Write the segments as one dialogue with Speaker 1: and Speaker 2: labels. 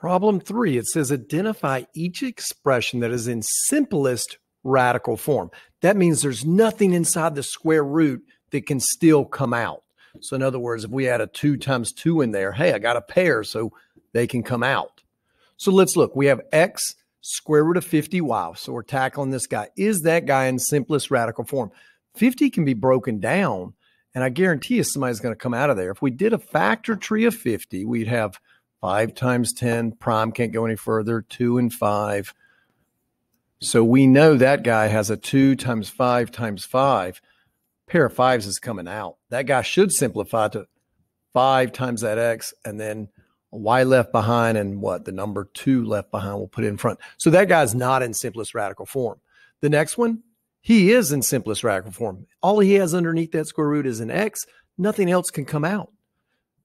Speaker 1: Problem three, it says identify each expression that is in simplest radical form. That means there's nothing inside the square root that can still come out. So in other words, if we add a two times two in there, hey, I got a pair, so they can come out. So let's look. We have x square root of 50y. Wow. So we're tackling this guy. Is that guy in simplest radical form? 50 can be broken down, and I guarantee you somebody's going to come out of there. If we did a factor tree of 50, we'd have – five times 10, prime can't go any further, two and five. So we know that guy has a two times five times five. Pair of fives is coming out. That guy should simplify to five times that X and then Y left behind and what the number two left behind will put in front. So that guy's not in simplest radical form. The next one, he is in simplest radical form. All he has underneath that square root is an X. Nothing else can come out.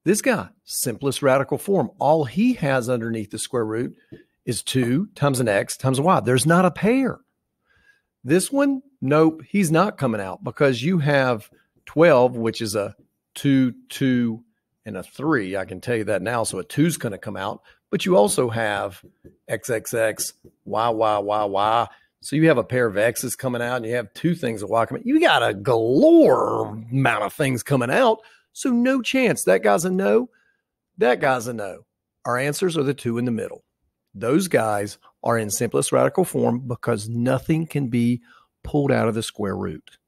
Speaker 1: This guy, simplest radical form. All he has underneath the square root is 2 times an x times a y. There's not a pair. This one, nope, he's not coming out because you have 12, which is a 2, 2, and a 3. I can tell you that now. So a two's going to come out, but you also have XXX, Y, Y, Y, Y. So you have a pair of X's coming out and you have two things of Y coming. You got a galore amount of things coming out. So no chance. That guy's a no. That guy's a no. Our answers are the two in the middle. Those guys are in simplest radical form because nothing can be pulled out of the square root.